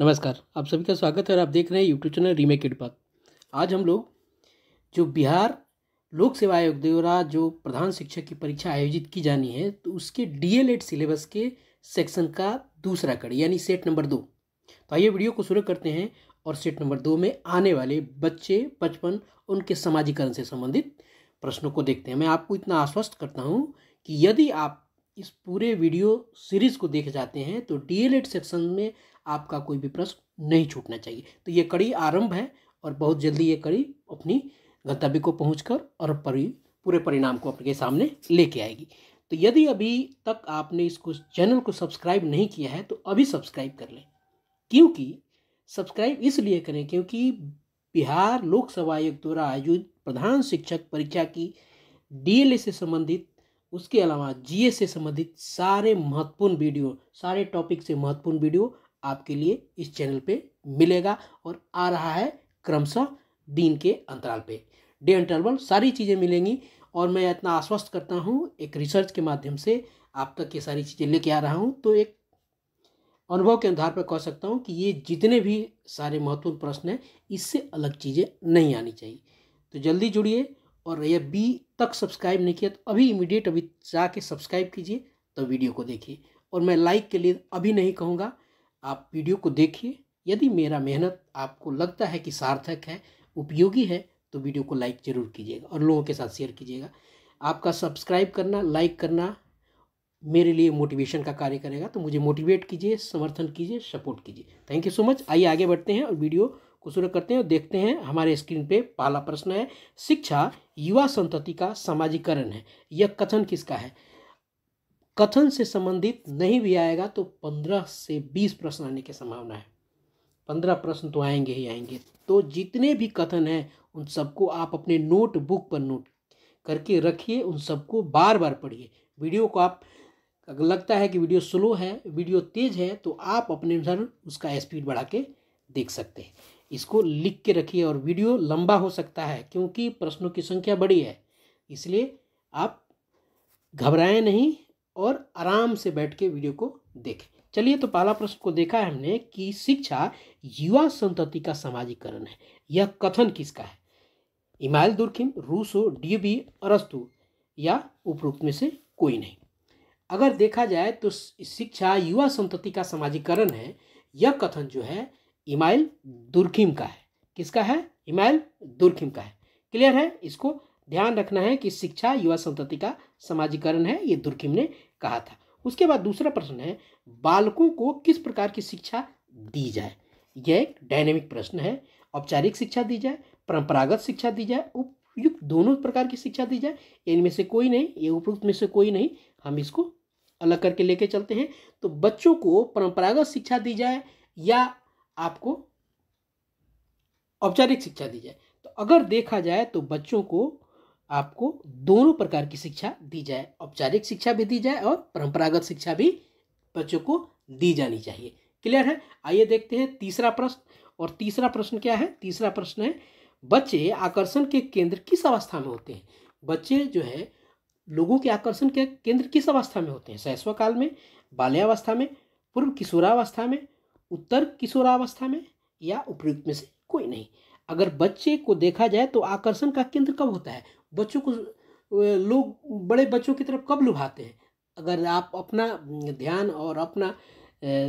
नमस्कार आप सभी का स्वागत है और आप देख रहे हैं यूट्यूब चैनल रीमेक इट आज हम लोग जो बिहार लोक सेवा आयोग द्वारा जो प्रधान शिक्षक की परीक्षा आयोजित की जानी है तो उसके डीएलएड सिलेबस के सेक्शन का दूसरा कड़ी यानी सेट नंबर दो तो आइए वीडियो को शुरू करते हैं और सेट नंबर दो में आने वाले बच्चे बचपन उनके समाजीकरण से संबंधित प्रश्नों को देखते हैं मैं आपको इतना आश्वस्त करता हूँ कि यदि आप इस पूरे वीडियो सीरीज़ को देख जाते हैं तो डीएलएड सेक्शन में आपका कोई भी प्रश्न नहीं छूटना चाहिए तो ये कड़ी आरंभ है और बहुत जल्दी ये कड़ी अपनी गंतव्य को कर और परि पूरे परिणाम को अपने सामने लेके आएगी तो यदि अभी तक आपने इसको चैनल को सब्सक्राइब नहीं किया है तो अभी सब्सक्राइब कर लें क्योंकि सब्सक्राइब इसलिए करें क्योंकि बिहार लोक सेवा आयोग द्वारा आयोजित प्रधान शिक्षक परीक्षा की डीएलए से संबंधित उसके अलावा जीए से संबंधित सारे महत्वपूर्ण वीडियो सारे टॉपिक से महत्वपूर्ण वीडियो आपके लिए इस चैनल पे मिलेगा और आ रहा है क्रमशः दिन के अंतराल पे डे इंटरवल सारी चीज़ें मिलेंगी और मैं इतना आश्वस्त करता हूँ एक रिसर्च के माध्यम से आप तक ये सारी चीज़ें लेके आ रहा हूँ तो एक अनुभव के आधार पर कह सकता हूँ कि ये जितने भी सारे महत्वपूर्ण प्रश्न हैं इससे अलग चीज़ें नहीं आनी चाहिए तो जल्दी जुड़िए और यह बी तक सब्सक्राइब नहीं किया तो अभी इमीडिएट अभी जाके सब्सक्राइब कीजिए तो वीडियो को देखिए और मैं लाइक के लिए अभी नहीं कहूँगा आप वीडियो को देखिए यदि मेरा मेहनत आपको लगता है कि सार्थक है उपयोगी है तो वीडियो को लाइक ज़रूर कीजिएगा और लोगों के साथ शेयर कीजिएगा आपका सब्सक्राइब करना लाइक करना मेरे लिए मोटिवेशन का कार्य करेगा तो मुझे मोटिवेट कीजिए समर्थन कीजिए सपोर्ट कीजिए थैंक यू सो मच आइए आगे बढ़ते हैं और वीडियो को शुरू करते हैं और देखते हैं हमारे स्क्रीन पे पहला प्रश्न है शिक्षा युवा संतति का सामाजिकरण है यह कथन किसका है कथन से संबंधित नहीं भी आएगा तो पंद्रह से बीस प्रश्न आने की संभावना है पंद्रह प्रश्न तो आएंगे ही आएंगे तो जितने भी कथन हैं उन सबको आप अपने नोटबुक पर नोट करके रखिए उन सबको बार बार पढ़िए वीडियो को आप अगर लगता है कि वीडियो स्लो है वीडियो तेज़ है तो आप अपने अनुसार उसका स्पीड बढ़ा के देख सकते हैं इसको लिख के रखिए और वीडियो लंबा हो सकता है क्योंकि प्रश्नों की संख्या बड़ी है इसलिए आप घबराएं नहीं और आराम से बैठ के वीडियो को देखें चलिए तो पहला प्रश्न को देखा है हमने कि शिक्षा युवा संतति का सामाजिकरण है यह कथन किसका है इमाइल दुर्खिम रूसो डीबी अरस्तु या उपरोक्त में से कोई नहीं अगर देखा जाए तो शिक्षा युवा संतति का सामाजिकरण है यह कथन जो है इमाइल दुर्खिम का है किसका है इमाइल दुर्खिम का है क्लियर है इसको ध्यान रखना है कि शिक्षा युवा संतति का समाजीकरण है ये दुर्खिम ने कहा था उसके बाद दूसरा प्रश्न है बालकों को किस प्रकार की शिक्षा दी जाए यह एक डायनेमिक प्रश्न है औपचारिक शिक्षा दी जाए परंपरागत शिक्षा दी जाए उपयुक्त दोनों प्रकार की शिक्षा दी जाए इनमें से कोई नहीं ये उपयुक्त में से कोई नहीं हम इसको अलग करके लेके चलते हैं तो बच्चों को परंपरागत शिक्षा दी जाए या आपको औपचारिक शिक्षा दी जाए तो अगर देखा जाए तो बच्चों को आपको दोनों प्रकार की शिक्षा दी जाए औपचारिक शिक्षा भी दी जाए और परंपरागत शिक्षा भी बच्चों को दी जानी चाहिए क्लियर है आइए देखते हैं तीसरा प्रश्न और तीसरा प्रश्न क्या है तीसरा प्रश्न है बच्चे आकर्षण के केंद्र किस अवस्था में होते हैं बच्चे जो है लोगों के आकर्षण के केंद्र किस अवस्था में होते हैं शैशव काल में बाल्यावस्था में पूर्व किशोरावस्था में उत्तर किशोरावस्था में या उपयुक्त में से कोई नहीं अगर बच्चे को देखा जाए तो आकर्षण का केंद्र कब होता है बच्चों को लोग बड़े बच्चों की तरफ कब लुभाते हैं अगर आप अपना ध्यान और अपना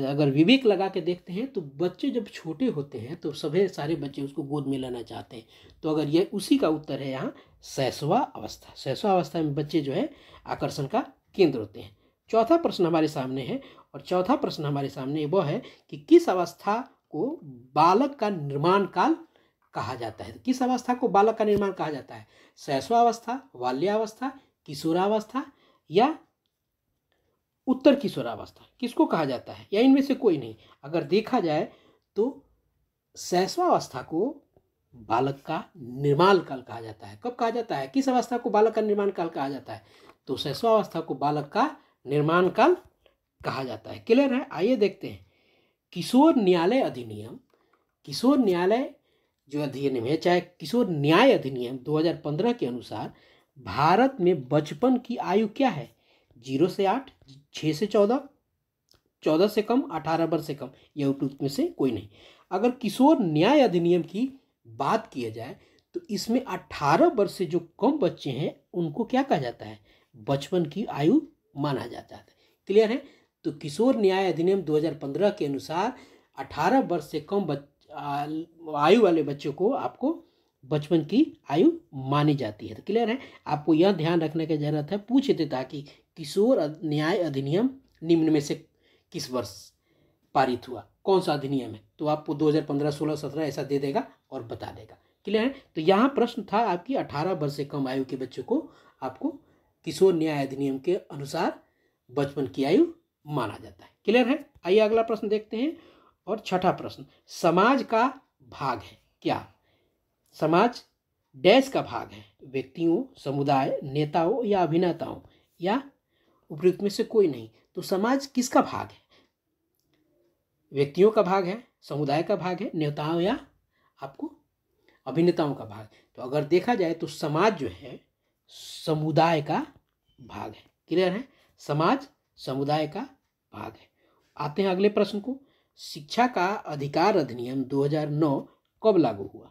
अगर विवेक लगा के देखते हैं तो बच्चे जब छोटे होते हैं तो सभी सारे बच्चे उसको गोद में लेना चाहते हैं तो अगर ये उसी का उत्तर है यहाँ सैसवा अवस्था सैसवा अवस्था में बच्चे जो है आकर्षण का केंद्र होते हैं चौथा प्रश्न हमारे सामने है और चौथा प्रश्न हमारे सामने वह है कि किस अवस्था को बालक का निर्माण काल कहा जाता है किस अवस्था को बालक का निर्माण कहा जाता है शैशवावस्था बाल्यावस्था किशोरावस्था या उत्तर किशोरावस्था किसको कहा जाता है या इनमें से कोई नहीं अगर देखा जाए तो सहसवावस्था को बालक का निर्माण काल कहा जाता है कब कहा जाता है किस अवस्था को बालक का निर्माण काल कहा जाता है तो सहसवावस्था को बालक का निर्माण काल कहा जाता है क्लियर है आइए देखते हैं किशोर न्यायालय अधिनियम किशोर न्यायालय जो अधिनियम है चाहे किशोर न्याय अधिनियम 2015 के अनुसार भारत में बचपन की आयु क्या है जीरो से आठ छः से चौदह चौदह से कम अठारह वर्ष से कम यह उपयुक्त में से कोई नहीं अगर किशोर न्याय अधिनियम की बात किया जाए तो इसमें अठारह वर्ष से जो कम बच्चे हैं उनको क्या कहा जाता है बचपन की आयु माना जाता है क्लियर है तो किशोर न्याय अधिनियम 2015 के अनुसार 18 वर्ष से कम बच आयु वाले बच्चों को आपको बचपन की आयु मानी जाती है तो क्लियर है आपको यह ध्यान रखने की जरूरत है पूछ देता ताकि किशोर न्याय अधिनियम निम्न में से किस वर्ष पारित हुआ कौन सा अधिनियम है तो आपको 2015 16 17 ऐसा दे देगा और बता देगा क्लियर है तो यहाँ प्रश्न था आपकी 18 वर्ष से कम आयु के बच्चों को आपको किशोर न्याय अधिनियम के अनुसार बचपन की आयु माना जाता है क्लियर है आइए अगला प्रश्न देखते हैं और छठा प्रश्न समाज का भाग है क्या समाज डैश का भाग है व्यक्तियों समुदाय नेताओं या अभिनेताओं या उपयुक्त में से कोई नहीं तो समाज किसका भाग है व्यक्तियों का भाग है समुदाय का भाग है नेताओं या आपको अभिनेताओं का भाग तो अगर देखा जाए तो समाज जो है समुदाय का भाग है क्लियर है समाज समुदाय का भाग है आते हैं अगले प्रश्न को शिक्षा का अधिकार अधिनियम 2009 कब लागू हुआ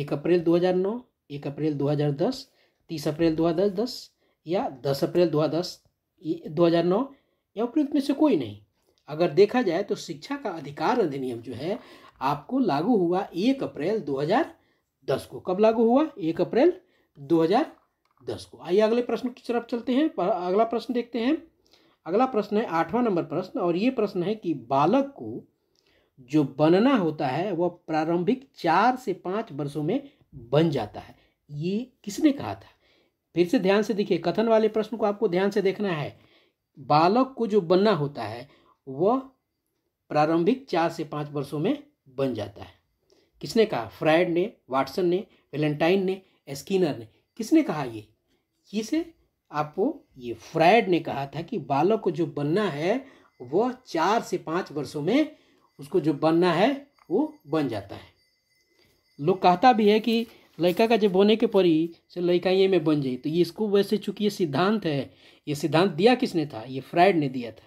एक अप्रैल 2009, एक अप्रैल 2010, तीस अप्रैल 2010 या दस अप्रैल 2010, 2009 या उपयुक्त में से कोई नहीं अगर देखा जाए तो शिक्षा का अधिकार अधिनियम जो है आपको लागू हुआ एक अप्रैल 2010 को कब लागू हुआ एक अप्रैल 2010 को आइए अगले प्रश्न की तरफ चलते हैं अगला प्रश्न देखते हैं अगला प्रश्न है आठवां नंबर प्रश्न और ये प्रश्न है कि बालक को जो बनना होता है वह प्रारंभिक चार से पाँच वर्षों में बन जाता है ये किसने कहा था फिर से ध्यान से देखिए कथन वाले प्रश्न को आपको ध्यान से देखना है बालक को जो बनना होता है वह प्रारंभिक चार से पाँच वर्षों में बन जाता है किसने कहा फ्रायड ने वाटसन ने वेलेंटाइन ने स्किनर ने किसने कहा ये किसे आपको ये फ्रायड ने कहा था कि बालक को जो बनना है वह चार से पाँच वर्षों में उसको जो बनना है वो बन जाता है लोग कहता भी है कि लड़का का जब बोने के परी से लड़का ये में बन जाए तो ये इसको वैसे चूंकि ये सिद्धांत है ये सिद्धांत दिया किसने था ये फ्राइड ने दिया था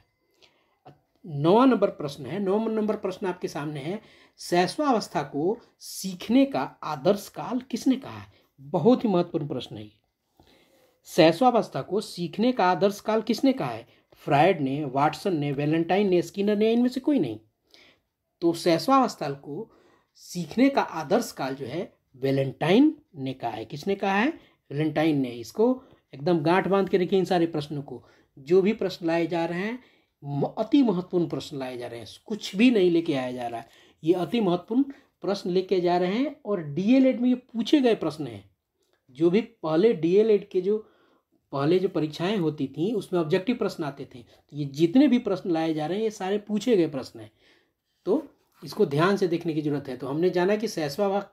नौवा नंबर प्रश्न है नौ नंबर प्रश्न आपके सामने है शैशवावस्था को सीखने का आदर्श काल किसने कहा है बहुत ही महत्वपूर्ण प्रश्न है ये सहस्वावस्था को सीखने का आदर्श काल किसने कहा है फ्रायड ने वाटसन ने वेलेंटाइन ने स्किनर ने इनमें से कोई नहीं तो सहस्वावस्था को सीखने का आदर्श काल जो है वैलेंटाइन ने कहा है किसने कहा है वैलेंटाइन ने इसको एकदम गांठ बांध के रखिए इन सारे प्रश्नों को जो भी प्रश्न लाए जा रहे हैं अति महत्वपूर्ण प्रश्न लाए जा रहे हैं कुछ भी नहीं लेके आया जा रहा है ये अति महत्वपूर्ण प्रश्न लेके जा रहे हैं और डीएलएड में ये पूछे गए प्रश्न हैं जो भी पहले डीएलएड के जो पहले जो परीक्षाएं होती थी उसमें ऑब्जेक्टिव प्रश्न आते थे तो ये जितने भी प्रश्न लाए जा रहे हैं ये सारे पूछे गए प्रश्न हैं तो इसको ध्यान से देखने की जरूरत है तो हमने जाना कि सैसवा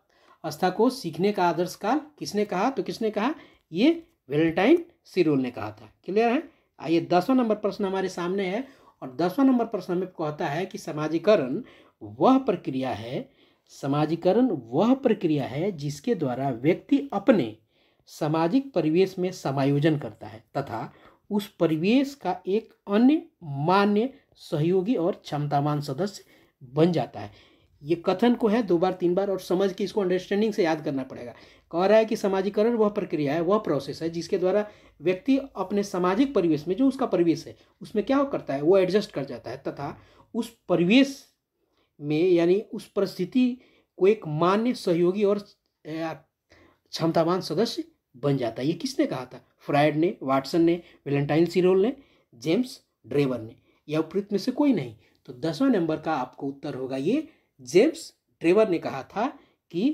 आस्था को सीखने का आदर्श काल किसने कहा तो किसने कहा ये वेलेंटाइन सिरोल ने कहा था क्लियर है आइए दसवां नंबर प्रश्न हमारे सामने है और दसवां नंबर प्रश्न हमें कहता है कि समाजीकरण वह प्रक्रिया है समाजीकरण वह प्रक्रिया है जिसके द्वारा व्यक्ति अपने सामाजिक परिवेश में समायोजन करता है तथा उस परिवेश का एक अन्य मान्य सहयोगी और क्षमतावान सदस्य बन जाता है ये कथन को है दो बार तीन बार और समझ के इसको अंडरस्टैंडिंग से याद करना पड़ेगा कह रहा है कि सामाजिकरण वह प्रक्रिया है वह प्रोसेस है जिसके द्वारा व्यक्ति अपने सामाजिक परिवेश में जो उसका परिवेश है उसमें क्या करता है वो एडजस्ट कर जाता है तथा उस परिवेश में यानी उस परिस्थिति को एक मान्य सहयोगी और क्षमतावान सदस्य बन जाता है ये किसने कहा था फ्रायड ने वाटसन ने वेलेंटाइन सीरोल ने जेम्स ड्रेवर ने या उपरीत में से कोई नहीं तो दसवां नंबर का आपको उत्तर होगा ये जेम्स ड्रेवर ने कहा था कि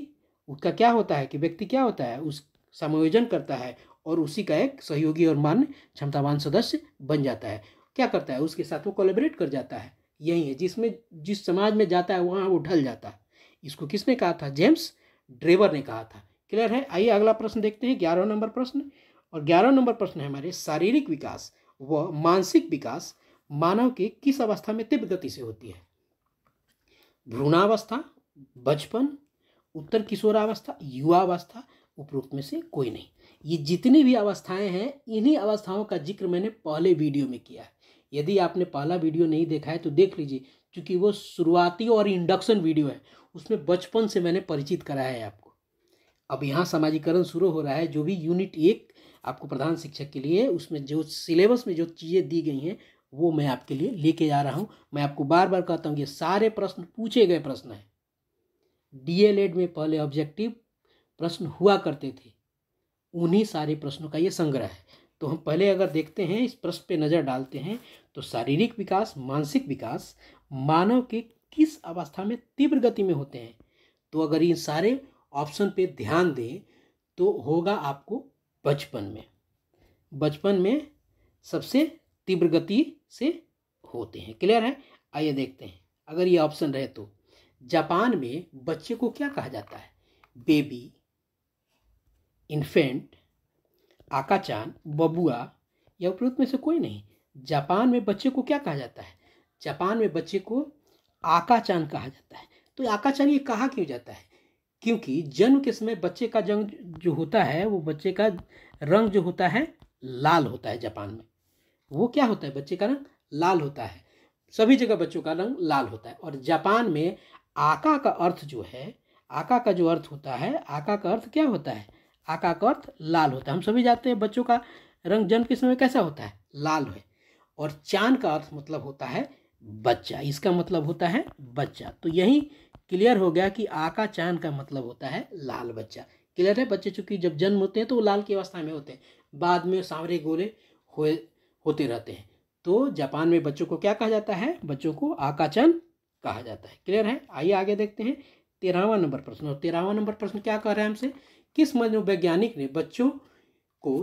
उसका क्या होता है कि व्यक्ति क्या होता है उस समायोजन करता है और उसी का एक सहयोगी और मान्य क्षमतावान सदस्य बन जाता है क्या करता है उसके साथ वो कोलेबरेट कर जाता है यही है जिसमें जिस समाज में जाता है वहाँ वो ढल जाता है इसको किसने कहा था जेम्स ड्रेवर ने कहा था क्लियर है आइए अगला प्रश्न देखते हैं ग्यारह नंबर प्रश्न और ग्यारह नंबर प्रश्न है हमारे शारीरिक विकास व मानसिक विकास मानव के किस अवस्था में तीव्र गति से होती है भ्रूणावस्था बचपन उत्तर किशोरावस्था युवावस्था उपरोक्त में से कोई नहीं ये जितनी भी अवस्थाएं हैं इन्हीं अवस्थाओं का जिक्र मैंने पहले वीडियो में किया है यदि आपने पहला वीडियो नहीं देखा है तो देख लीजिए क्योंकि वो शुरुआती और इंडक्शन वीडियो है उसमें बचपन से मैंने परिचित कराया है आपको अब यहाँ समाजीकरण शुरू हो रहा है जो भी यूनिट एक आपको प्रधान शिक्षक के लिए उसमें जो सिलेबस में जो चीज़ें दी गई हैं वो मैं आपके लिए लेके जा रहा हूँ मैं आपको बार बार कहता हूँ ये सारे प्रश्न पूछे गए प्रश्न हैं डीएलएड में पहले ऑब्जेक्टिव प्रश्न हुआ करते थे उन्हीं सारे प्रश्नों का ये संग्रह है तो हम पहले अगर देखते हैं इस प्रश्न पे नज़र डालते हैं तो शारीरिक विकास मानसिक विकास मानव के किस अवस्था में तीव्र गति में होते हैं तो अगर इन सारे ऑप्शन पे ध्यान दें तो होगा आपको बचपन में बचपन में सबसे तीव्र गति से होते हैं क्लियर है आइए देखते हैं अगर ये ऑप्शन रहे तो जापान में बच्चे को क्या कहा जाता है बेबी इन्फेंट आकाचान बबुआ या उपरोक्त में से कोई नहीं जापान में बच्चे को क्या कहा जाता है जापान में बच्चे को आकाचान कहा जाता है तो आकाचान ये कहा क्यों जाता है क्योंकि जन्म के समय बच्चे का जंग जो होता है वो बच्चे का रंग जो होता है लाल होता है जापान में वो क्या होता है बच्चे का रंग लाल होता है सभी जगह बच्चों का रंग लाल होता है और जापान में आका का अर्थ जो है आका का जो अर्थ होता है आका का अर्थ क्या होता है आका का अर्थ लाल होता है हम सभी जानते हैं बच्चों का रंग जन्म के समय कैसा होता है लाल है और चांद का अर्थ मतलब होता है बच्चा इसका मतलब होता है बच्चा तो यही क्लियर हो गया कि आका चांद का मतलब होता है लाल बच्चा क्लियर है बच्चे चूंकि जब जन्म होते हैं तो वो लाल की अवस्था में होते हैं बाद में सांवरे गोरे हो होते रहते हैं तो जापान में बच्चों को क्या कहा जाता है बच्चों को आकाचन कहा जाता है क्लियर है आइए आगे देखते हैं तेरहवा नंबर प्रश्न और तेरहवा नंबर प्रश्न क्या कह रहे हैं हमसे किस मनोवैज्ञानिक ने बच्चों को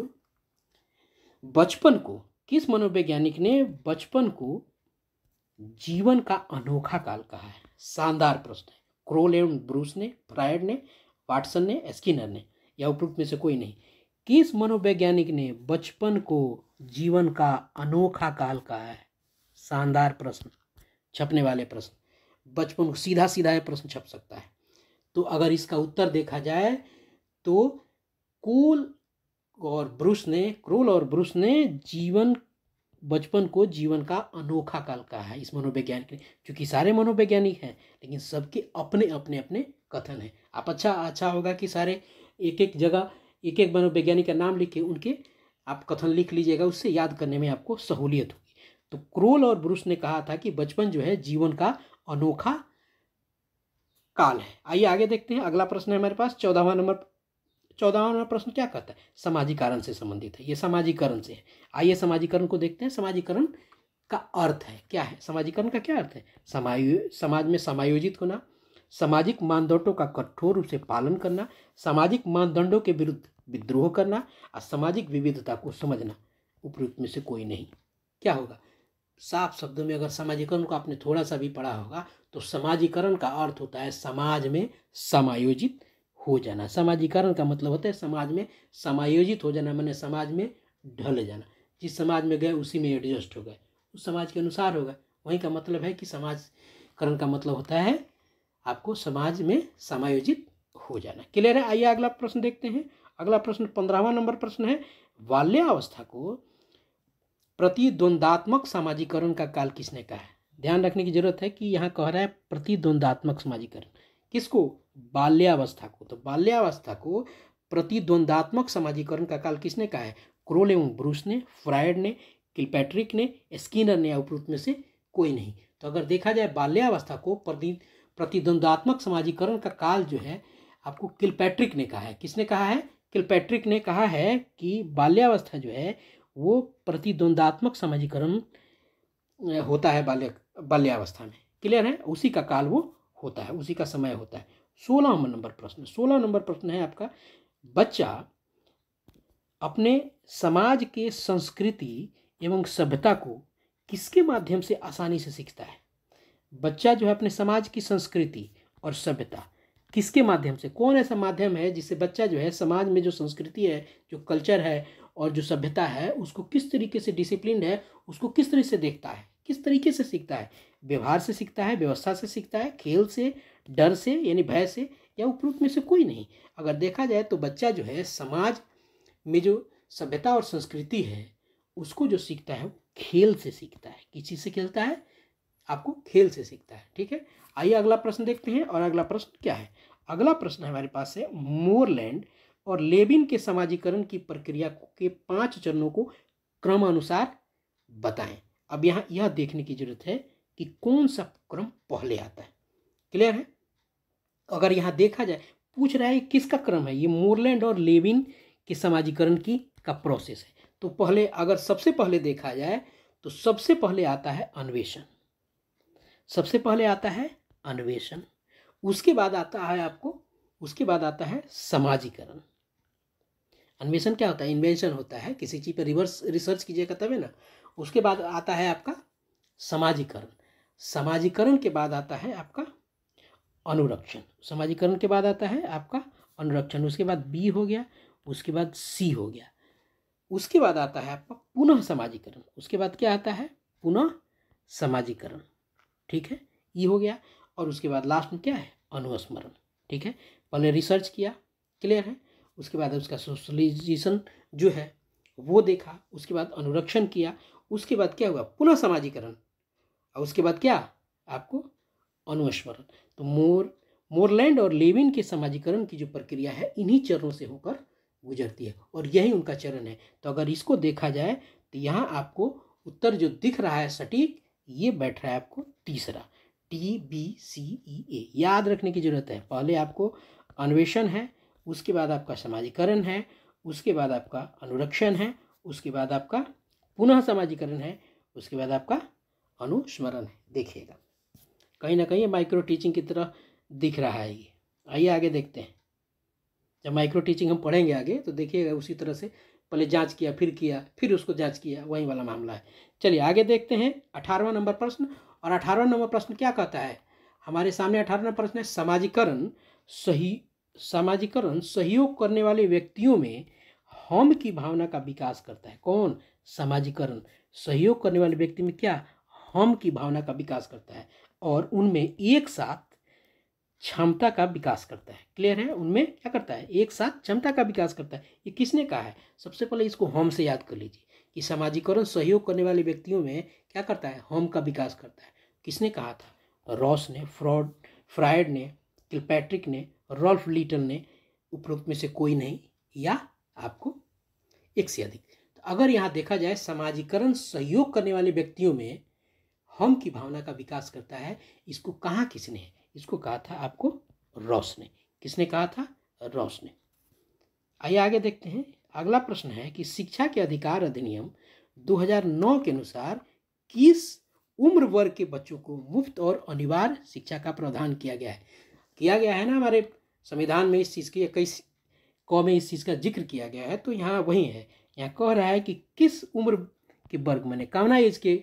बचपन को किस मनोवैज्ञानिक ने बचपन को जीवन का अनोखा काल कहा है शानदार प्रश्न है क्रोल एवं ब्रूस ने फ्रायड ने वाटसन ने स्किनर ने या उपयुक्त में से कोई नहीं किस मनोवैज्ञानिक ने बचपन को जीवन का अनोखा काल कहा है शानदार प्रश्न छपने वाले प्रश्न बचपन को सीधा सीधा यह प्रश्न छप सकता है तो अगर इसका उत्तर देखा जाए तो कूल और ब्रूस ने क्रोल और ब्रूस ने जीवन बचपन को जीवन का अनोखा काल कहा है इस मनोविज्ञान के क्योंकि सारे मनोवैज्ञानिक हैं लेकिन सबके अपने अपने अपने कथन हैं आप अच्छा अच्छा होगा कि सारे एक एक जगह एक एक मनोवैज्ञानिक का नाम लिख के उनके आप कथन लिख लीजिएगा उससे याद करने में आपको सहूलियत होगी तो क्रोल और ब्रूस ने कहा था कि बचपन जो है जीवन का अनोखा काल है आइए आगे देखते हैं अगला प्रश्न है हमारे पास चौदहवा नंबर चौदहवा प्रश्न क्या कहता है समाजीकरण से संबंधित है ये समाजीकरण से है आइए समाजीकरण को देखते हैं समाजीकरण का अर्थ है क्या है समाजीकरण का क्या अर्थ है समायो समाज में समायोजित होना सामाजिक मानदंडों का कठोर रूप से पालन करना सामाजिक मानदंडों के विरुद्ध विद्रोह करना और सामाजिक विविधता को समझना उपयुक्त में से कोई नहीं क्या होगा साफ शब्दों में अगर समाजीकरण को आपने थोड़ा सा भी पढ़ा होगा तो समाजीकरण का अर्थ होता है समाज में समायोजित हो जाना समाजीकरण का मतलब होता है समाज में समायोजित हो जाना मैंने समाज में ढल जाना जिस समाज में गए उसी में एडजस्ट हो गए उस समाज के अनुसार होगा वहीं का मतलब है कि समाजकरण का मतलब होता है आपको समाज में समायोजित हो जाना क्लियर है आइए अगला प्रश्न देखते हैं अगला प्रश्न पंद्रहवा नंबर प्रश्न है बाल्यावस्था को प्रतिद्वंदात्मक समाजीकरण का काल किसने कहा है ध्यान रखने की जरूरत है कि यहाँ कह रहा है प्रतिद्वंदात्मक समाजीकरण किसको बाल्यावस्था को तो बाल्यावस्था को प्रतिद्वंदात्मक समाजीकरण का काल किसने कहा है क्रोल एवं ब्रूस ने फ्रायड ने किलपैट्रिक ने स्किनर ने उपरूत में से कोई नहीं तो अगर देखा जाए बाल्यावस्था को प्रति प्रतिद्वंदात्मक समाजीकरण का काल जो है आपको किलपैट्रिक ने कहा है किसने कहा है किलपैट्रिक ने कहा है कि बाल्यावस्था जो है वो प्रतिद्वंदात्मक समाजीकरण होता है बाल्य बाल्यावस्था में क्लियर है उसी का काल वो होता है उसी का समय होता है सोलह नंबर प्रश्न सोलह नंबर प्रश्न है आपका बच्चा अपने समाज के संस्कृति एवं सभ्यता को किसके माध्यम से आसानी से सीखता है बच्चा जो है अपने समाज की संस्कृति और सभ्यता किसके माध्यम से कौन ऐसा माध्यम है जिससे बच्चा जो है समाज में जो संस्कृति है जो कल्चर है और जो सभ्यता है उसको किस तरीके से डिसिप्लिन है उसको किस तरीके से देखता है किस तरीके से सीखता है व्यवहार से सीखता है व्यवस्था से सीखता है खेल से डर से यानी भय से या उपरोक्त में से कोई नहीं अगर देखा जाए तो बच्चा जो है समाज में जो सभ्यता और संस्कृति है उसको जो सीखता है वो खेल से सीखता है किस चीज़ से खेलता है आपको खेल से सीखता है ठीक है आइए अगला प्रश्न देखते हैं और अगला प्रश्न क्या है अगला प्रश्न हमारे पास है मोरलैंड और लेबिन के समाजीकरण की प्रक्रिया के पांच चरणों को क्रमानुसार बताएं अब यहाँ यह देखने की जरूरत है कि कौन सा क्रम पहले आता है क्लियर है अगर यहाँ देखा जाए पूछ रहा है किसका क्रम है ये मोरलैंड और लेविन के समाजीकरण की का प्रोसेस है तो पहले अगर सबसे पहले देखा जाए तो सबसे पहले आता है अन्वेषण सबसे पहले आता है अन्वेषण उसके बाद आता है आपको उसके बाद आता है समाजीकरण अन्वेषण क्या होता है इन्वेंशन होता है किसी चीज़ पर रिवर्स रिसर्च कीजिएगा तब है ना उसके बाद आता है आपका समाजीकरण समाजीकरण के बाद आता है आपका अनुरक्षण समाजीकरण के बाद आता है आपका अनुरक्षण उसके बाद बी हो गया उसके बाद सी हो गया उसके बाद आता है आपका पुनः समाजीकरण उसके बाद क्या आता है पुनः समाजीकरण ठीक है ये e हो गया और उसके बाद लास्ट में क्या है अनुस्मरण ठीक है पहले रिसर्च किया क्लियर है उसके बाद उसका सोशलाइजेशन जो है वो देखा उसके बाद अनुरक्षण किया उसके बाद क्या हुआ पुनः समाजीकरण और उसके बाद क्या आपको अनुस्मरण तो मोर मोरलैंड और लेविन के समाजीकरण की जो प्रक्रिया है इन्हीं चरणों से होकर गुजरती है और यही उनका चरण है तो अगर इसको देखा जाए तो यहाँ आपको उत्तर जो दिख रहा है सटीक ये बैठ रहा है आपको तीसरा टी बी सी ई ए याद रखने की ज़रूरत है पहले आपको अन्वेषण है उसके बाद आपका समाजीकरण है उसके बाद आपका अनुरक्षण है उसके बाद आपका पुनः समाजीकरण है उसके बाद आपका अनुस्मरण है देखिएगा कहीं ना कहीं माइक्रो टीचिंग की तरह दिख रहा है ये आइए आगे देखते हैं जब माइक्रो टीचिंग हम पढ़ेंगे आगे तो देखिएगा उसी तरह से पहले जांच किया फिर किया फिर उसको जांच किया वही वाला मामला है चलिए आगे देखते हैं अठारहवा नंबर प्रश्न और अठारहवा नंबर प्रश्न क्या कहता है हमारे सामने अठारहवा प्रश्न है समाजीकरण सही सामाजिकरण सहयोग करने वाले व्यक्तियों में हम की भावना का विकास करता है कौन सामाजिकरण सहयोग करने वाले व्यक्ति में क्या हम की भावना का विकास करता है और उनमें एक साथ क्षमता का विकास करता है क्लियर है उनमें क्या करता है एक साथ क्षमता का विकास करता है ये किसने कहा है सबसे पहले इसको हम से याद कर लीजिए कि सामाजिकरण सहयोग करने वाले व्यक्तियों में क्या करता है हम का विकास करता है किसने कहा था रॉस ने फ्रॉड फ्रायड ने किलपैट्रिक ने रॉल्फ लिटल ने उपरोक्त में से कोई नहीं या आपको एक से अधिक तो अगर यहाँ देखा जाए समाजीकरण सहयोग करने वाले व्यक्तियों में हम की भावना का विकास करता है इसको कहा किसने इसको कहा था आपको रॉस ने किसने कहा था रॉस ने आइए आगे देखते हैं अगला प्रश्न है कि शिक्षा के अधिकार अधिनियम 2009 के अनुसार किस उम्र वर्ग के बच्चों को मुफ्त और अनिवार्य शिक्षा का प्रावधान किया गया है किया गया है ना हमारे संविधान में इस चीज़ की इक्कीस कौ में इस चीज़ का जिक्र किया गया है तो यहाँ वही है यहाँ कह रहा है कि किस उम्र के वर्ग मैंने कामना एज के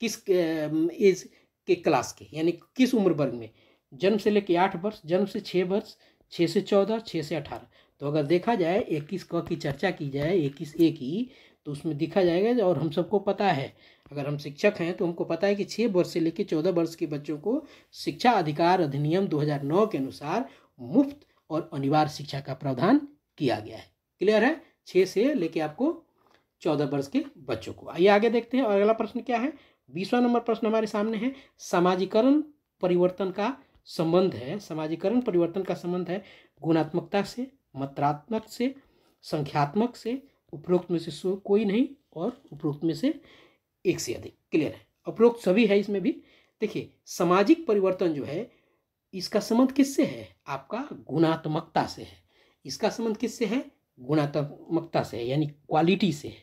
किस एज के क्लास के यानी किस उम्र वर्ग में जन्म से लेकर आठ वर्ष जन्म से छः वर्ष छः से चौदह छः से अठारह तो अगर देखा जाए इक्कीस क की चर्चा की जाए इक्कीस ए की तो उसमें दिखा जाएगा और हम सबको पता है अगर हम शिक्षक हैं तो हमको पता है कि छः वर्ष से लेकर चौदह वर्ष के बच्चों को शिक्षा अधिकार अधिनियम 2009 के अनुसार मुफ्त और अनिवार्य शिक्षा का प्रावधान किया गया है क्लियर है छः से लेके आपको चौदह वर्ष के बच्चों को आइए आगे देखते हैं और अगला प्रश्न क्या है बीसवा नंबर प्रश्न हमारे सामने है समाजीकरण परिवर्तन का संबंध है समाजीकरण परिवर्तन का संबंध है गुणात्मकता से मात्रात्मक से संख्यात्मक से उपरोक्त में से कोई नहीं और उपरोक्त में से एक से अधिक क्लियर है उपरोक्त सभी है इसमें भी देखिए सामाजिक परिवर्तन जो है इसका संबंध किससे है आपका गुणात्मकता से है इसका संबंध किससे है गुणात्मकता से है यानी क्वालिटी से है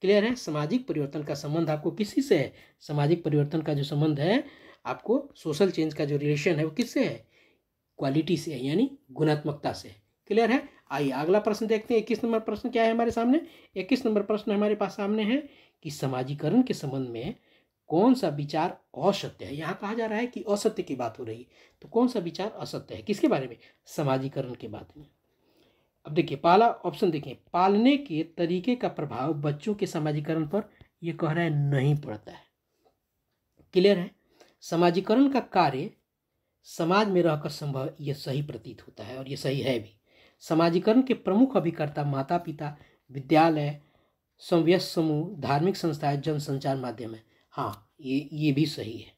क्लियर है सामाजिक परिवर्तन का संबंध आपको किसी से है सामाजिक परिवर्तन का जो संबंध है आपको सोशल चेंज का जो रिलेशन है वो किससे है क्वालिटी से है यानी गुणात्मकता से क्लियर है आइए अगला प्रश्न देखते हैं इक्कीस नंबर प्रश्न क्या है हमारे सामने इक्कीस नंबर प्रश्न हमारे पास सामने है कि समाजीकरण के संबंध में कौन सा विचार असत्य है यहाँ कहा जा रहा है कि असत्य की बात हो रही है तो कौन सा विचार असत्य है किसके बारे में समाजीकरण के बाद में अब देखिए पाला ऑप्शन देखिए पालने के तरीके का प्रभाव बच्चों के समाजीकरण पर यह कह रहा है नहीं पड़ता है क्लियर है समाजीकरण का कार्य समाज में रहकर संभव यह सही प्रतीत होता है और ये सही है भी समाजीकरण के प्रमुख अभिकर्ता माता पिता विद्यालय संव्यस्त समूह धार्मिक संस्थाएं जनसंचार माध्यम है हाँ ये ये भी सही है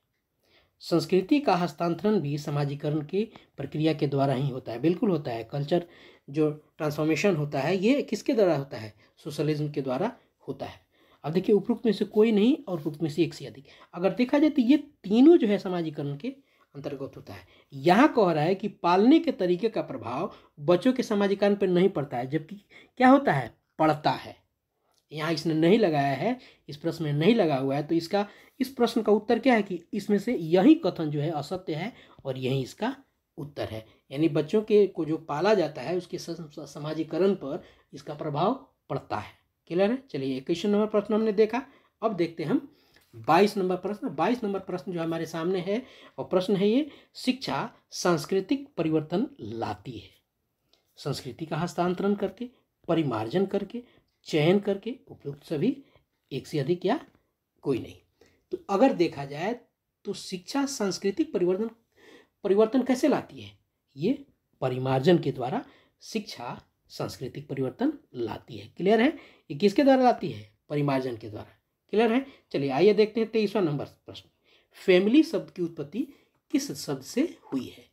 संस्कृति का हस्तांतरण भी समाजीकरण की प्रक्रिया के द्वारा ही होता है बिल्कुल होता है कल्चर जो ट्रांसफॉर्मेशन होता है ये किसके द्वारा होता है सोशलिज्म के द्वारा होता है अब देखिए उपरोक्त में से कोई नहीं और उपरोक्त में से एक से अधिक अगर देखा जाए तो ये तीनों जो है समाजीकरण के अंतर्गत होता है यहाँ कह रहा है कि पालने के तरीके का प्रभाव बच्चों के समाजीकरण पर नहीं पड़ता है जबकि क्या होता है पड़ता है यहाँ इसने नहीं लगाया है इस प्रश्न में नहीं लगा हुआ है तो इसका इस प्रश्न का उत्तर क्या है कि इसमें से यही कथन जो है असत्य है और यही इसका उत्तर है यानी बच्चों के को जो पाला जाता है उसके समाजीकरण पर इसका प्रभाव पड़ता है क्लियर है चलिए इक्कीसवें नंबर प्रश्न हमने देखा अब देखते हैं हम बाईस नंबर प्रश्न बाईस नंबर प्रश्न जो हमारे सामने है और प्रश्न है ये शिक्षा सांस्कृतिक परिवर्तन लाती है संस्कृति का हस्तांतरण करके परिमार्जन करके चयन करके उपयुक्त सभी एक से अधिक या कोई नहीं तो अगर देखा जाए तो शिक्षा सांस्कृतिक परिवर्तन परिवर्तन कैसे लाती है ये परिमार्जन के द्वारा शिक्षा सांस्कृतिक परिवर्तन लाती है क्लियर है ये किसके द्वारा लाती है परिमार्जन के द्वारा क्लियर है चलिए आइए देखते हैं तेईसवा नंबर प्रश्न फैमिली शब्द की उत्पत्ति किस शब्द से हुई है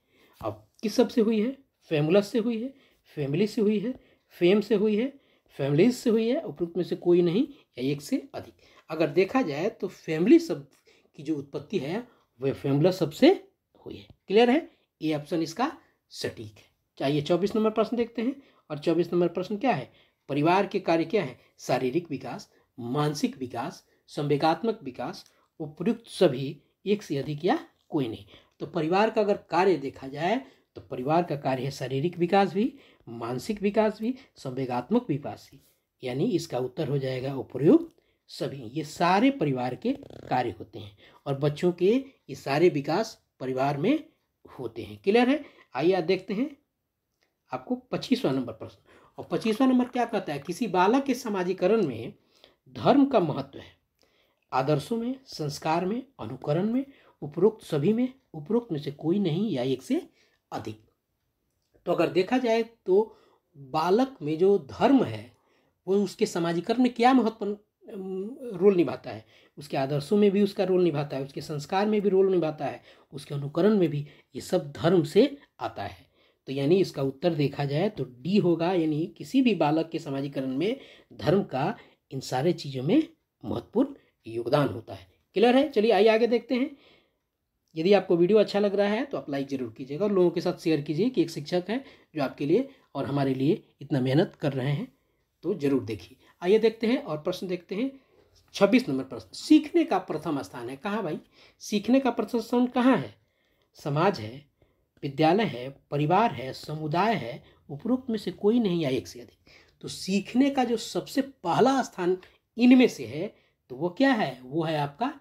अब किस शब्द से हुई है फेमुलस से हुई है फैमिली से हुई है फेम से हुई है फैमिलीज से हुई है उपरोक्त में से कोई नहीं या एक से अधिक अगर देखा जाए तो फैमिली शब्द की जो उत्पत्ति है वह फैमिला शब्द से हुई है क्लियर है ये ऑप्शन इसका सटीक है चाहिए चौबीस नंबर प्रश्न देखते हैं और चौबीस नंबर प्रश्न क्या है परिवार के कार्य क्या है शारीरिक विकास मानसिक विकास संवेगात्मक विकास उपयुक्त सभी एक से अधिक या कोई नहीं तो परिवार का अगर कार्य देखा जाए तो परिवार का कार्य है शारीरिक विकास भी मानसिक विकास भी संवेगात्मक विकास भी यानी इसका उत्तर हो जाएगा उपयुक्त सभी ये सारे परिवार के कार्य होते हैं और बच्चों के ये सारे विकास परिवार में होते हैं क्लियर है आइए आप देखते हैं आपको पच्चीसवा नंबर प्रश्न और पच्चीसवा नंबर क्या कहता है किसी बालक के समाजीकरण में धर्म का महत्व है आदर्शों में संस्कार में अनुकरण में उपरोक्त सभी में उपरोक्त में से कोई नहीं या एक से अधिक तो अगर देखा जाए तो बालक में जो धर्म है वो उसके समाजीकरण में क्या महत्वपूर्ण रोल निभाता है उसके आदर्शों में भी उसका रोल निभाता है उसके संस्कार में भी रोल निभाता है उसके अनुकरण में भी ये सब धर्म से आता है तो यानी इसका उत्तर देखा जाए तो डी होगा यानी किसी भी बालक के समाजीकरण में धर्म का इन सारे चीज़ों में महत्वपूर्ण योगदान होता है क्लियर है चलिए आइए आगे देखते हैं यदि आपको वीडियो अच्छा लग रहा है तो आप लाइक ज़रूर कीजिएगा और लोगों के साथ शेयर कीजिए कि एक शिक्षक है जो आपके लिए और हमारे लिए इतना मेहनत कर रहे हैं तो ज़रूर देखिए आइए देखते हैं और प्रश्न देखते हैं छब्बीस नंबर प्रश्न सीखने का प्रथम स्थान है कहाँ भाई सीखने का प्रथम स्थान कहाँ है समाज है विद्यालय है परिवार है समुदाय है उपरोक्त में से कोई नहीं या एक से अधिक तो सीखने का जो सबसे पहला स्थान इनमें से है तो वो क्या है वो है आपका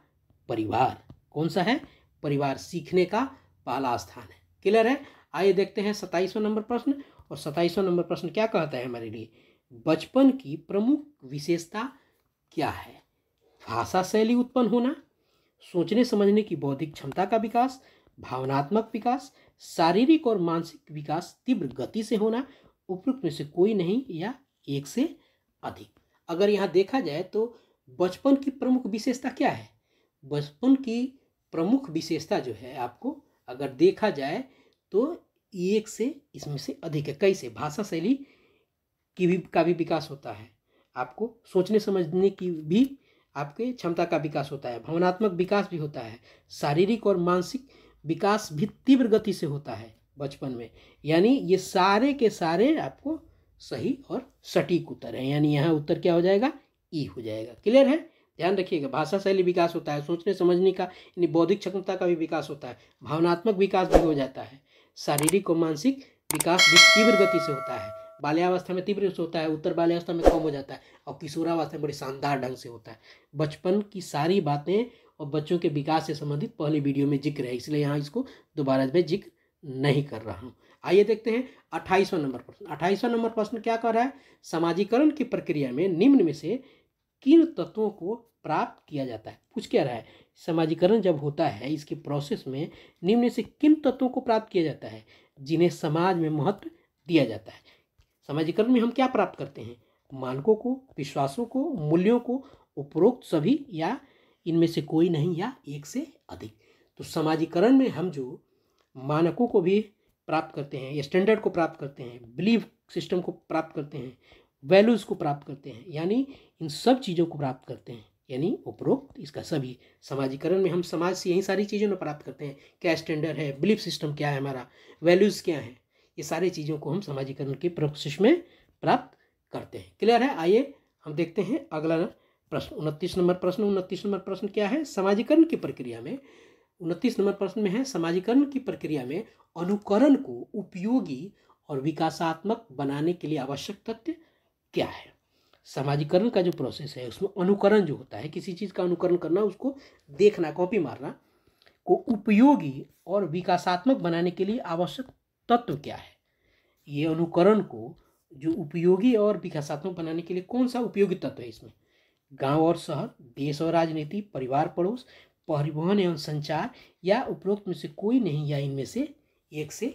परिवार कौन सा है परिवार सीखने का पहला स्थान है क्लियर है आइए देखते हैं सताइसवा नंबर प्रश्न और सताइसवा नंबर प्रश्न क्या कहता है हमारे लिए बचपन की प्रमुख विशेषता क्या है भाषा शैली उत्पन्न होना सोचने समझने की बौद्धिक क्षमता का विकास भावनात्मक विकास शारीरिक और मानसिक विकास तीव्र गति से होना उपयुक्त में से कोई नहीं या एक से अधिक अगर यहाँ देखा जाए तो बचपन की प्रमुख विशेषता क्या है बचपन की प्रमुख विशेषता जो है आपको अगर देखा जाए तो एक से इसमें से अधिक है कई से भाषा शैली की भी का भी विकास होता है आपको सोचने समझने की भी आपके क्षमता का विकास होता है भावनात्मक विकास भी होता है शारीरिक और मानसिक विकास भी तीव्र गति से होता है बचपन में यानी ये सारे के सारे आपको सही और सटीक उत्तर है यानी यहाँ उत्तर क्या हो जाएगा ई हो जाएगा क्लियर है ध्यान रखिएगा भाषा शैली विकास होता है सोचने समझने का यानी बौद्धिक क्षमता का भी विकास होता है भावनात्मक विकास भी हो जाता है शारीरिक और मानसिक विकास भी तीव्र गति से होता है बाल्यावस्था में तीव्र होता है उत्तर बाल्यावस्था में कम हो जाता है और किशोरावस्था में बड़े शानदार ढंग से होता है बचपन की सारी बातें और बच्चों के विकास से संबंधित पहले वीडियो में जिक्र है इसलिए यहाँ इसको दोबारा मैं जिक्र नहीं कर रहा हूँ आइए देखते हैं अट्ठाईसवां नंबर प्रश्न अट्ठाईसवां नंबर प्रश्न क्या कर रहा है समाजीकरण की प्रक्रिया में निम्न में से किन तत्वों को प्राप्त किया जाता है पूछ क्या रहा है समाजीकरण जब होता है इसके प्रोसेस में निम्न से किन तत्वों को प्राप्त किया जाता है जिन्हें समाज में महत्व दिया जाता है समाजीकरण में हम क्या प्राप्त करते हैं मानकों को विश्वासों को मूल्यों को उपरोक्त सभी या इनमें से कोई नहीं या एक से अधिक तो समाजीकरण में हम जो मानकों को भी प्राप्त करते हैं स्टैंडर्ड को प्राप्त करते हैं बिलीव सिस्टम को प्राप्त करते हैं वैल्यूज़ को प्राप्त करते हैं यानी इन सब चीज़ों को प्राप्त करते हैं यानी उपरोक्त इसका सभी समाजीकरण में हम समाज से यही सारी चीज़ों में प्राप्त करते हैं क्या स्टैंडर्ड है बिलीफ सिस्टम क्या है हमारा वैल्यूज़ क्या है ये सारी चीज़ों को हम समाजीकरण के प्रोसेस में प्राप्त करते हैं क्लियर है आइए हम देखते हैं अगला प्रश्न उनतीस नंबर प्रश्न उनतीस नंबर प्रश्न क्या है समाजीकरण की प्रक्रिया में उनतीस नंबर प्रश्न में है समाजीकरण की प्रक्रिया में अनुकरण को उपयोगी और विकासात्मक बनाने के लिए आवश्यक तथ्य क्या है सामाजिकरण का जो प्रोसेस है उसमें अनुकरण जो होता है किसी चीज़ का अनुकरण करना उसको देखना कॉपी मारना को उपयोगी और विकासात्मक बनाने के लिए आवश्यक तत्व क्या है ये अनुकरण को जो उपयोगी और विकासात्मक बनाने के लिए कौन सा उपयोगी तत्व है इसमें गांव और शहर देश और राजनीति परिवार पड़ोस परिवहन एवं संचार या उपरोक्त में से कोई नहीं या इनमें से एक से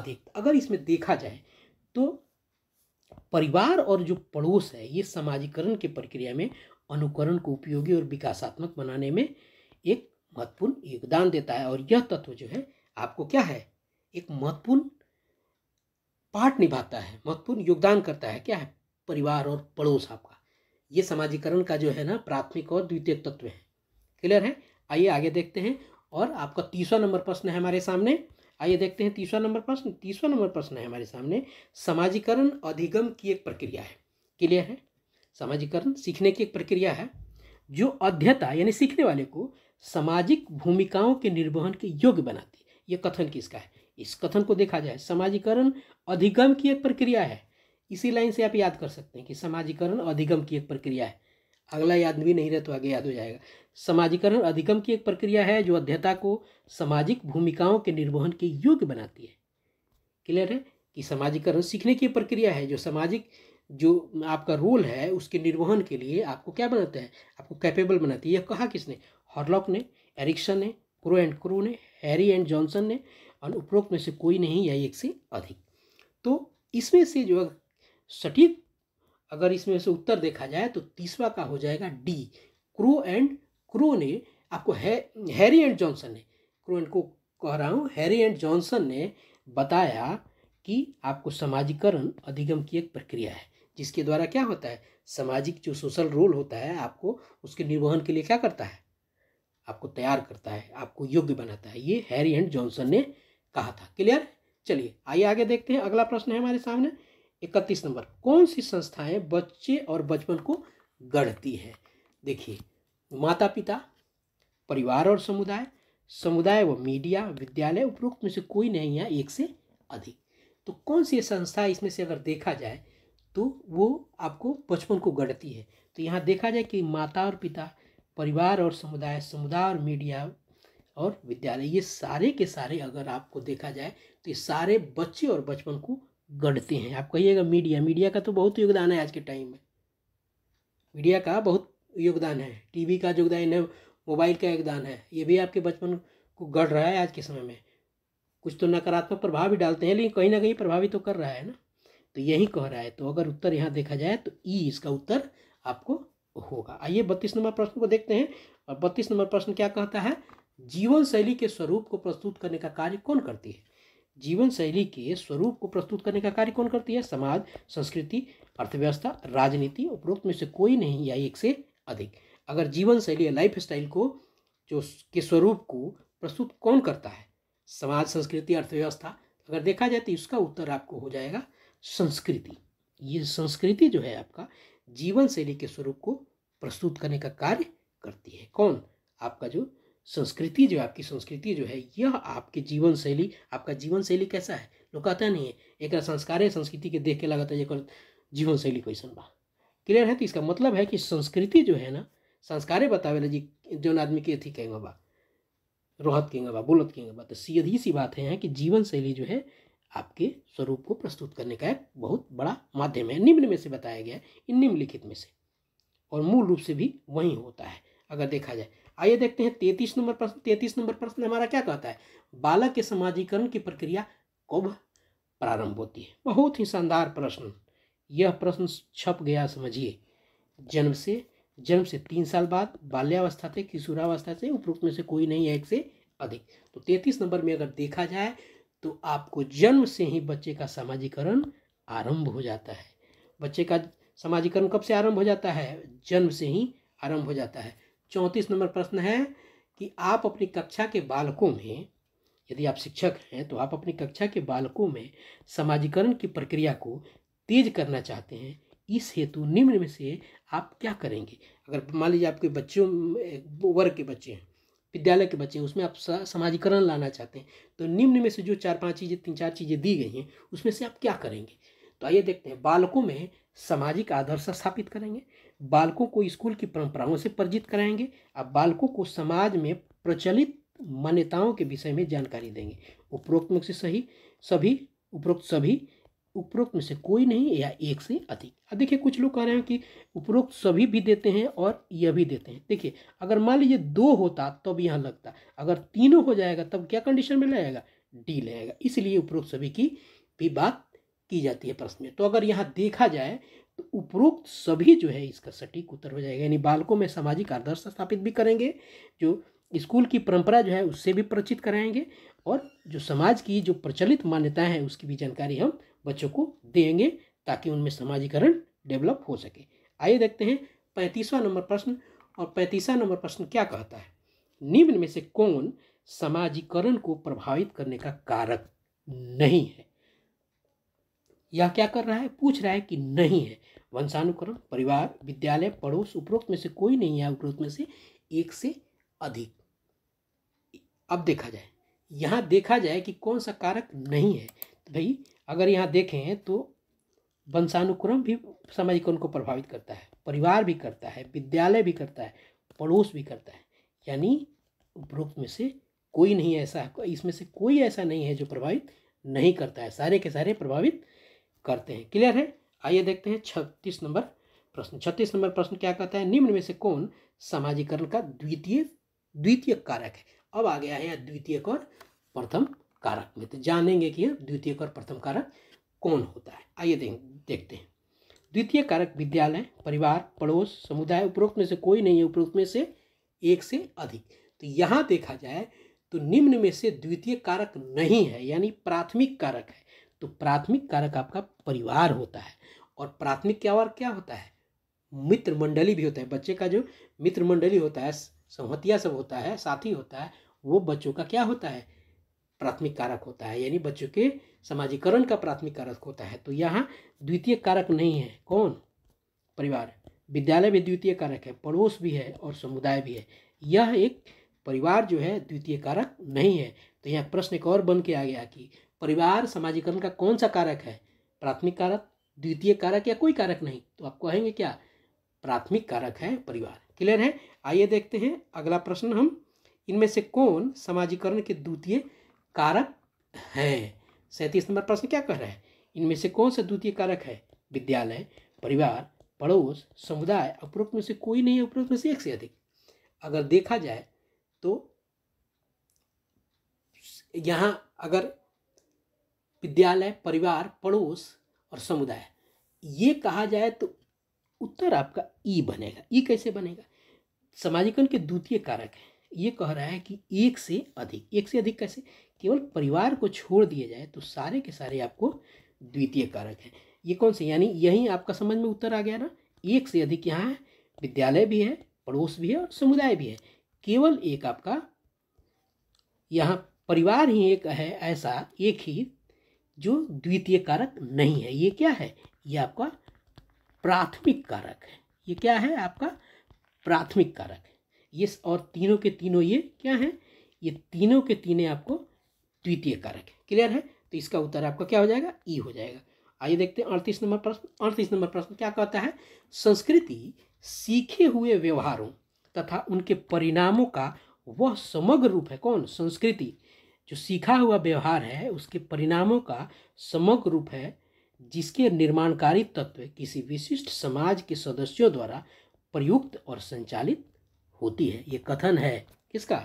अधिक अगर इसमें देखा जाए तो परिवार और जो पड़ोस है ये समाजीकरण की प्रक्रिया में अनुकरण को उपयोगी और विकासात्मक बनाने में एक महत्वपूर्ण योगदान देता है और यह तत्व जो है आपको क्या है एक महत्वपूर्ण पाठ निभाता है महत्वपूर्ण योगदान करता है क्या है परिवार और पड़ोस आपका ये समाजीकरण का जो है ना प्राथमिक और द्वितीय तत्व है क्लियर है आइए आगे देखते हैं और आपका तीसरा नंबर प्रश्न है हमारे सामने आइए देखते हैं तीसरा नंबर प्रश्न तीसरा नंबर प्रश्न है हमारे सामने समाजीकरण अधिगम की एक प्रक्रिया है क्लियर है समाजीकरण सीखने की एक प्रक्रिया है जो अध्यता यानी सीखने वाले को सामाजिक भूमिकाओं के निर्वहन के योग्य बनाती है यह कथन किसका है इस कथन को देखा जाए समाजीकरण अधिगम की एक प्रक्रिया है इसी लाइन से आप याद कर सकते हैं कि समाजीकरण अधिगम की एक प्रक्रिया है अगला याद भी नहीं रहे तो आगे याद हो जाएगा समाजीकरण अधिगम की एक प्रक्रिया है जो अध्यता को सामाजिक भूमिकाओं के निर्वहन के योग्य बनाती है क्लियर है कि समाजीकरण सीखने की प्रक्रिया है जो सामाजिक जो आपका रोल है उसके निर्वहन के लिए आपको क्या बनाता है आपको कैपेबल बनाती है यह कहा किसने हॉर्लॉक ने एरिक्सन ने क्रो एंड क्रो ने हैरी एंड जॉनसन ने और उपरोक्त में से कोई नहीं या एक से अधिक तो इसमें से जो सटीक अगर इसमें से उत्तर देखा जाए तो तीसवा का हो जाएगा डी क्रो एंड क्रो ने आपको है हैरी एंड जॉनसन ने क्रो एंड को कह रहा हूँ हैरी एंड जॉनसन ने बताया कि आपको सामाजिकरण अधिगम की एक प्रक्रिया है जिसके द्वारा क्या होता है सामाजिक जो सोशल रोल होता है आपको उसके निर्वहन के लिए क्या करता है आपको तैयार करता है आपको योग्य बनाता है ये हैरी एंड जॉनसन ने कहा था क्लियर चलिए आइए आगे देखते हैं अगला प्रश्न है हमारे सामने इकतीस नंबर कौन सी संस्थाएं बच्चे और बचपन को गढ़ती है देखिए माता पिता परिवार और समुदाय समुदाय व मीडिया विद्यालय उपरोक्त में से कोई नहीं है एक से अधिक तो कौन सी संस्था इसमें से अगर देखा जाए तो वो आपको बचपन को गढ़ती है तो यहाँ देखा जाए कि माता और पिता परिवार और समुदाय समुदाय और मीडिया और विद्यालय ये सारे के सारे अगर आपको देखा जाए तो ये सारे बच्चे और बचपन को गढ़ते हैं आप कहिएगा मीडिया मीडिया का तो बहुत योगदान है आज के टाइम में मीडिया का बहुत योगदान है टीवी का योगदान है मोबाइल का योगदान है ये भी आपके बचपन को गढ़ रहा है आज के समय में कुछ तो नकारात्मक प्रभाव भी डालते हैं लेकिन कहीं ना कहीं प्रभावित तो कर रहा है ना तो यही कह रहा है तो अगर उत्तर यहाँ देखा जाए तो ई इसका उत्तर आपको होगा आइए बत्तीस नंबर प्रश्न को देखते हैं और बत्तीस नंबर प्रश्न क्या कहता है जीवन शैली के स्वरूप को प्रस्तुत करने का कार्य कौन करती है जीवन शैली के स्वरूप को प्रस्तुत करने का कार्य कौन करती है समाज संस्कृति अर्थव्यवस्था राजनीति उपरोक्त में से कोई नहीं या एक से अधिक अगर जीवन शैली या लाइफ स्टाइल को जो के स्वरूप को प्रस्तुत कौन करता है समाज संस्कृति अर्थव्यवस्था अगर देखा जाए तो इसका उत्तर आपको हो जाएगा संस्कृति ये संस्कृति जो है आपका जीवन शैली के स्वरूप को प्रस्तुत करने का कार्य करती है कौन आपका जो संस्कृति जो आपकी संस्कृति जो है यह आपकी जीवन शैली आपका जीवन शैली कैसा है लोग कहता नहीं है एक संस्कार संस्कृति के देख के लगाता है एक जीवन शैली कैसन बा क्लियर है तो इसका मतलब है कि संस्कृति जो है ना संस्कारे बतावे जी जौन आदमी के अथी कहेंगे बा रोहत कहेंगे बा बोलत कहेंगे बा तो सीधी सी बात है कि जीवन शैली जो है आपके स्वरूप को प्रस्तुत करने का एक बहुत बड़ा माध्यम है निम्न में से बताया गया है इन निम्नलिखित में से और मूल रूप से भी वही होता है अगर देखा जाए आइए देखते हैं तैतीस नंबर प्रश्न तैतीस नंबर प्रश्न हमारा क्या कहता है बालक के समाजीकरण की प्रक्रिया कब प्रारंभ होती है बहुत ही शानदार प्रश्न यह प्रश्न छप गया समझिए जन्म से जन्म से तीन साल बाद बाल्यावस्था से किशोरावस्था से उपरोक्त में से कोई नहीं है एक से अधिक तो तैतीस नंबर में अगर देखा जाए तो आपको जन्म से ही बच्चे का सामाजिकरण आरंभ हो जाता है बच्चे का समाजीकरण कब से आरंभ हो जाता है जन्म से ही आरंभ हो जाता है चौंतीस नंबर प्रश्न है कि आप अपनी कक्षा के बालकों में यदि आप शिक्षक हैं तो आप अपनी कक्षा के बालकों में समाजीकरण की प्रक्रिया को तेज करना चाहते हैं इस हेतु निम्न में से आप क्या करेंगे अगर मान लीजिए आपके बच्चों वर्ग के बच्चे हैं विद्यालय के बच्चे हैं उसमें आप समाजीकरण लाना चाहते हैं तो निम्न में से जो चार पांच चीज़ें तीन चार चीज़ें दी गई हैं उसमें से आप क्या करेंगे तो आइए देखते हैं बालकों में सामाजिक आदर्श स्थापित करेंगे बालकों को स्कूल की परंपराओं से परिचित कराएंगे और बालकों को समाज में प्रचलित मान्यताओं के विषय में जानकारी देंगे उपरोक्त में से सही सभी उपरोक्त सभी उपरोक्त में से कोई नहीं या एक से अधिक अब देखिए कुछ लोग कह रहे हैं कि उपरोक्त सभी भी देते हैं और यह भी देते हैं देखिए अगर मान लीजिए दो होता तब तो यहाँ लगता अगर तीनों हो जाएगा तब क्या कंडीशन में लगेगा डी लगेगा इसलिए उपरोक्त सभी की भी बात की जाती है प्रश्न में तो अगर यहाँ देखा जाए तो उपरोक्त सभी जो है इसका सटीक उत्तर हो जाएगा यानी बालकों में सामाजिक आदर्श स्थापित भी करेंगे जो स्कूल की परंपरा जो है उससे भी परिचित कराएंगे और जो समाज की जो प्रचलित मान्यताएं हैं उसकी भी जानकारी हम बच्चों को देंगे ताकि उनमें समाजीकरण डेवलप हो सके आइए देखते हैं पैंतीसवां नंबर प्रश्न और पैंतीसवां नंबर प्रश्न क्या कहता है निम्न में से कौन समाजीकरण को प्रभावित करने का कारक नहीं है यह क्या कर रहा है पूछ रहा है कि नहीं है वंशानुकरण परिवार विद्यालय पड़ोस उपरोक्त में से कोई नहीं है उपरोक्त में से एक से अधिक अब देखा जाए यहाँ देखा जाए कि कौन सा कारक नहीं है तो भाई अगर यहाँ देखें तो वंशानुक्रम भी सामाजिकरण को प्रभावित करता है परिवार भी करता है विद्यालय भी करता है पड़ोस भी करता है यानी उपरोक्त में से कोई नहीं ऐसा इसमें से कोई ऐसा नहीं है जो प्रभावित नहीं करता है सारे के सारे प्रभावित करते हैं क्लियर है आइए देखते हैं छत्तीस नंबर प्रश्न छत्तीस नंबर प्रश्न क्या कहता है निम्न में से कौन सामाजिकरण का द्वितीय द्वितीय कारक है अब आ गया है द्वितीय और प्रथम कारक में तो जानेंगे कि द्वितीय और प्रथम कारक कौन होता है आइए देख देखते हैं द्वितीय कारक विद्यालय परिवार पड़ोस समुदाय उपरोक्त में से कोई नहीं है उपरोक्त में से एक से अधिक तो यहाँ देखा जाए तो निम्न में से द्वितीय कारक नहीं है यानी प्राथमिक कारक है तो प्राथमिक कारक आपका परिवार होता है और प्राथमिक क्या क्या होता है मित्र मंडली भी होता है बच्चे का जो मित्र मंडली होता है संहतिया सब होता है साथी होता है वो बच्चों का क्या होता है प्राथमिक कारक होता है यानी बच्चों के समाजीकरण का प्राथमिक कारक होता है तो यहाँ द्वितीय कारक नहीं है कौन परिवार विद्यालय भी द्वितीय कारक है पड़ोस भी है और समुदाय भी है यह एक परिवार जो है द्वितीय कारक नहीं है तो यहाँ प्रश्न एक और बन के आ गया कि परिवार समाजीकरण का कौन सा कारक है प्राथमिक कारक द्वितीय कारक या कोई कारक नहीं तो आप कहेंगे क्या प्राथमिक कारक है परिवार क्लियर है आइए देखते हैं अगला प्रश्न हम इनमें से कौन समाजीकरण के द्वितीय कारक हैं सैंतीस नंबर प्रश्न क्या कह रहा है इनमें से कौन सा द्वितीय कारक है विद्यालय परिवार पड़ोस समुदाय उपरोक्त में से कोई नहीं है उपरोक्त में से एक से अधिक अगर देखा जाए तो यहाँ अगर विद्यालय परिवार पड़ोस और समुदाय ये कहा जाए तो उत्तर आपका ई बनेगा ई कैसे बनेगा समाजीकरण के द्वितीय कारक हैं ये कह रहा है कि एक से अधिक एक से अधिक कैसे केवल परिवार को छोड़ दिया जाए तो सारे के सारे आपको द्वितीय कारक हैं ये कौन से यानी यही आपका समझ में उत्तर आ गया ना एक से अधिक यहाँ है विद्यालय भी है पड़ोस भी है और समुदाय भी है केवल एक आपका यहाँ परिवार ही एक है ऐसा एक ही जो द्वितीय कारक नहीं है ये क्या है ये आपका प्राथमिक कारक है ये क्या है आपका प्राथमिक कारक है ये और तीनों के तीनों ये क्या है ये तीनों के तीनों आपको द्वितीय कारक है क्लियर है तो इसका उत्तर आपका क्या हो जाएगा ई हो जाएगा आइए देखते हैं अड़तीस नंबर प्रश्न अड़तीस नंबर प्रश्न क्या कहता है संस्कृति सीखे हुए व्यवहारों तथा उनके परिणामों का वह समग्र रूप है कौन संस्कृति जो सीखा हुआ व्यवहार है उसके परिणामों का समग्र रूप है जिसके निर्माणकारी तत्व किसी विशिष्ट समाज के सदस्यों द्वारा प्रयुक्त और संचालित होती है ये कथन है किसका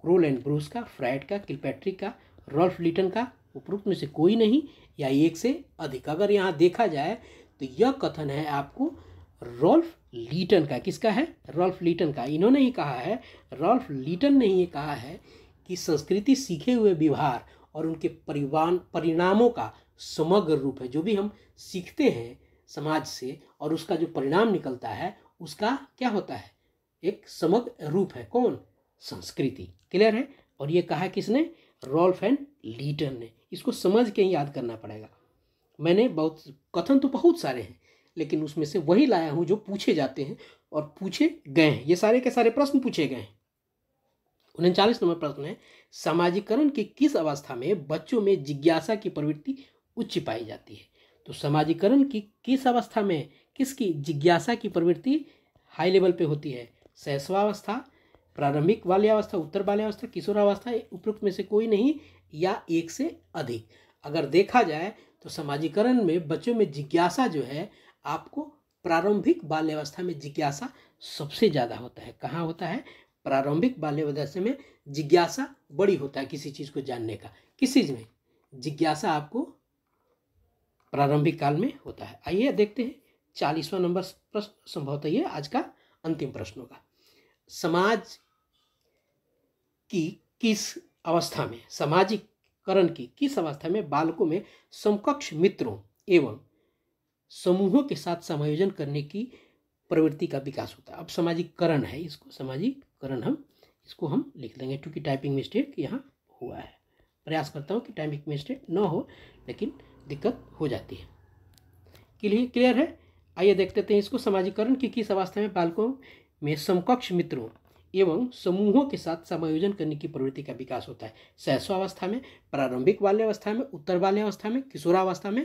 क्रोल एंड ब्रूस का फ्राइड का किलपैट्रिक का रॉल्फ लिटन का उपरोक्त में से कोई नहीं या एक से अधिक अगर यहाँ देखा जाए तो यह कथन है आपको रॉल्फ लीटन का किसका है रॉल्फ लीटन का इन्होंने ही कहा है रॉल्फ लीटन ने ही कहा है कि संस्कृति सीखे हुए व्यवहार और उनके परिवान परिणामों का समग्र रूप है जो भी हम सीखते हैं समाज से और उसका जो परिणाम निकलता है उसका क्या होता है एक समग्र रूप है कौन संस्कृति क्लियर है और ये कहा किसने रोल्फ एंड लीटन ने इसको समझ के ही याद करना पड़ेगा मैंने बहुत कथन तो बहुत सारे हैं लेकिन उसमें से वही लाया हूँ जो पूछे जाते हैं और पूछे गए हैं ये सारे के सारे प्रश्न पूछे गए हैं उनचालीस नंबर प्रश्न है समाजीकरण के किस अवस्था में बच्चों में जिज्ञासा की प्रवृत्ति उच्च पाई जाती है तो समाजीकरण की किस अवस्था में किसकी जिज्ञासा की प्रवृत्ति हाई लेवल पे होती है सहसवावस्था प्रारंभिक बाल्यावस्था उत्तर बाल्यावस्था किशोरावस्था उपयुक्त में से कोई नहीं या एक से अधिक अगर देखा जाए तो समाजीकरण में बच्चों में जिज्ञासा जो है आपको प्रारंभिक बाल्यावस्था में जिज्ञासा सबसे ज़्यादा होता है कहाँ होता है प्रारंभिक बाल्यवस्था में जिज्ञासा बड़ी होता है किसी चीज़ को जानने का किस चीज़ में जिज्ञासा आपको प्रारंभिक काल में होता है आइए देखते हैं चालीसवा नंबर प्रश्न संभवतः ये आज का अंतिम प्रश्न होगा समाज की किस अवस्था में सामाजिकरण की किस अवस्था में बालकों में समकक्ष मित्रों एवं समूहों के साथ समायोजन करने की प्रवृत्ति का विकास होता है अब सामाजिकरण है इसको सामाजिक उपकरण हम इसको हम लिख देंगे क्योंकि टाइपिंग मिस्टेक यहाँ हुआ है प्रयास करता हूँ कि टाइपिंग मिस्टेक ना हो लेकिन दिक्कत हो जाती है क्लियर क्लियर है आइए देखते हैं इसको समाजीकरण की किस अवस्था में बालकों में समकक्ष मित्रों एवं समूहों के साथ समायोजन करने की प्रवृत्ति का विकास होता है अवस्था में प्रारंभिक बाल्यावस्था में उत्तर बाल्यावस्था में किशोरावस्था में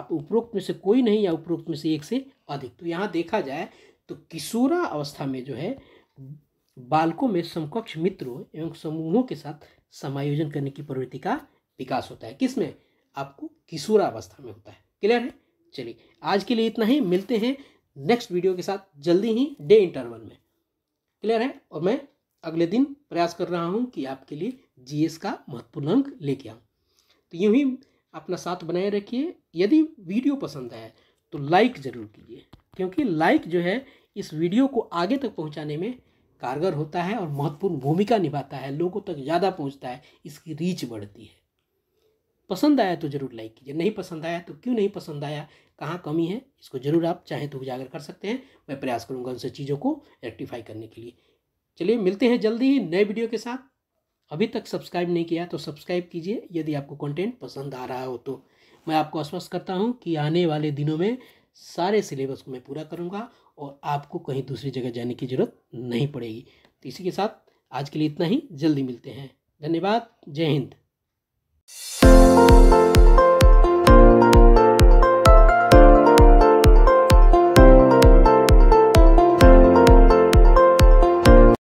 आप उपरोक्त में से कोई नहीं या उपरोक्त में से एक से अधिक तो यहाँ देखा जाए तो किशोरा अवस्था में जो है बालकों में समकक्ष मित्रों एवं समूहों के साथ समायोजन करने की प्रवृत्ति का विकास होता है किसमें आपको किशोरावस्था में होता है क्लियर है चलिए आज के लिए इतना ही मिलते हैं नेक्स्ट वीडियो के साथ जल्दी ही डे इंटरवल में क्लियर है और मैं अगले दिन प्रयास कर रहा हूँ कि आपके लिए जीएस का महत्वपूर्ण अंक लेके आऊँ तो यूं ही अपना साथ बनाए रखिए यदि वीडियो पसंद आए तो लाइक ज़रूर कीजिए क्योंकि लाइक जो है इस वीडियो को आगे तक पहुँचाने में कारगर होता है और महत्वपूर्ण भूमिका निभाता है लोगों तक ज़्यादा पहुंचता है इसकी रीच बढ़ती है पसंद आया तो ज़रूर लाइक कीजिए नहीं पसंद आया तो क्यों नहीं पसंद आया कहाँ कमी है इसको ज़रूर आप चाहें तो उजागर कर सकते हैं मैं प्रयास करूँगा उनसे चीज़ों को रेक्टिफाई करने के लिए चलिए मिलते हैं जल्दी ही नए वीडियो के साथ अभी तक सब्सक्राइब नहीं किया तो सब्सक्राइब कीजिए यदि आपको कंटेंट पसंद आ रहा हो तो मैं आपको आश्वस्त करता हूँ कि आने वाले दिनों में सारे सिलेबस को मैं पूरा करूँगा और आपको कहीं दूसरी जगह जाने की ज़रूरत नहीं पड़ेगी तो इसी के साथ आज के लिए इतना ही जल्दी मिलते हैं धन्यवाद जय हिंद